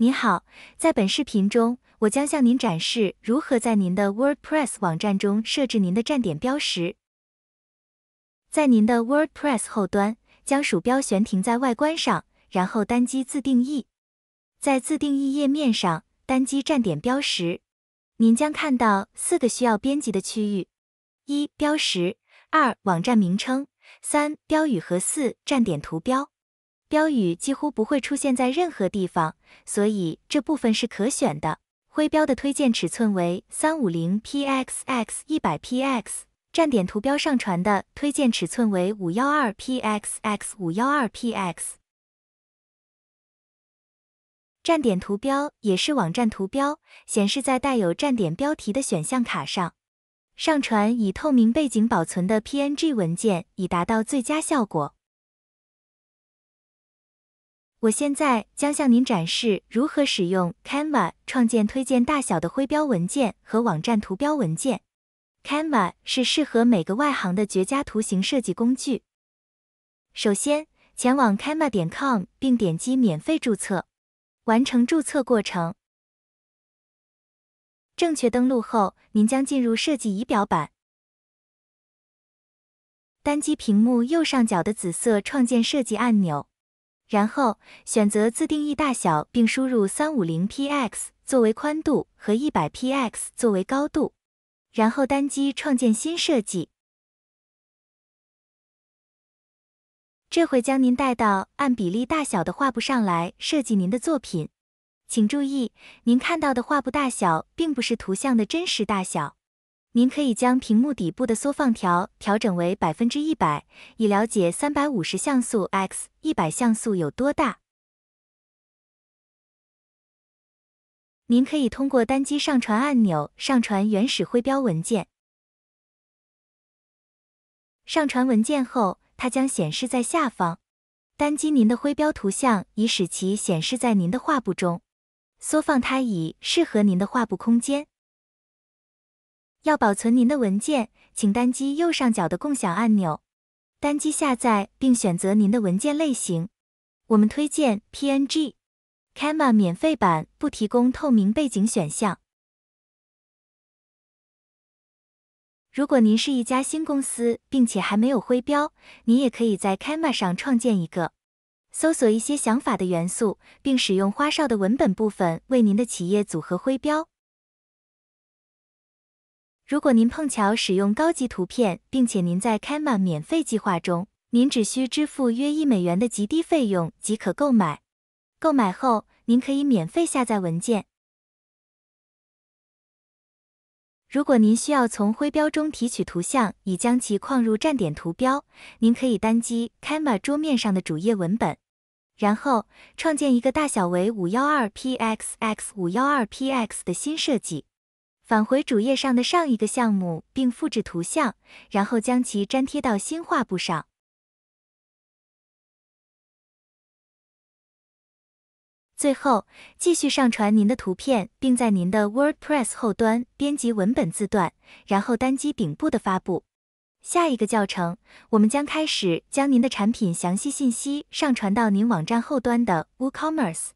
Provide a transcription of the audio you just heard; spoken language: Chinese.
您好，在本视频中，我将向您展示如何在您的 WordPress 网站中设置您的站点标识。在您的 WordPress 后端，将鼠标悬停在外观上，然后单击自定义。在自定义页面上，单击站点标识，您将看到四个需要编辑的区域：一、标识；二、网站名称；三、标语和四、站点图标。标语几乎不会出现在任何地方，所以这部分是可选的。徽标的推荐尺寸为三五零 px x 一百 px，站点图标上传的推荐尺寸为五幺二 px x 五幺二 px。站点图标也是网站图标，显示在带有站点标题的选项卡上。上传以透明背景保存的 PNG 文件以达到最佳效果。我现在将向您展示如何使用 Canva 创建推荐大小的徽标文件和网站图标文件。Canva 是适合每个外行的绝佳图形设计工具。首先，前往 Canva 点 com 并点击免费注册，完成注册过程。正确登录后，您将进入设计仪表板。单击屏幕右上角的紫色创建设计按钮。然后选择自定义大小，并输入三五零 px 作为宽度和一百 px 作为高度，然后单击创建新设计。这会将您带到按比例大小的画布上来设计您的作品。请注意，您看到的画布大小并不是图像的真实大小。您可以将屏幕底部的缩放条调整为百分之一百，以了解三百五十像素 x 一百像素有多大。您可以通过单击上传按钮上传原始徽标文件。上传文件后，它将显示在下方。单击您的徽标图像，以使其显示在您的画布中。缩放它以适合您的画布空间。要保存您的文件，请单击右上角的共享按钮，单击下载并选择您的文件类型。我们推荐 PNG。Canva 免费版不提供透明背景选项。如果您是一家新公司，并且还没有徽标，您也可以在 Canva 上创建一个，搜索一些想法的元素，并使用花哨的文本部分为您的企业组合徽标。如果您碰巧使用高级图片，并且您在 Canva 免费计划中，您只需支付约一美元的极低费用即可购买。购买后，您可以免费下载文件。如果您需要从徽标中提取图像以将其框入站点图标，您可以单击 Canva 桌面上的主页文本，然后创建一个大小为 512px x 512px 的新设计。返回主页上的上一个项目，并复制图像，然后将其粘贴到新画布上。最后，继续上传您的图片，并在您的 WordPress 后端编辑文本字段，然后单击顶部的发布。下一个教程，我们将开始将您的产品详细信息上传到您网站后端的 WooCommerce。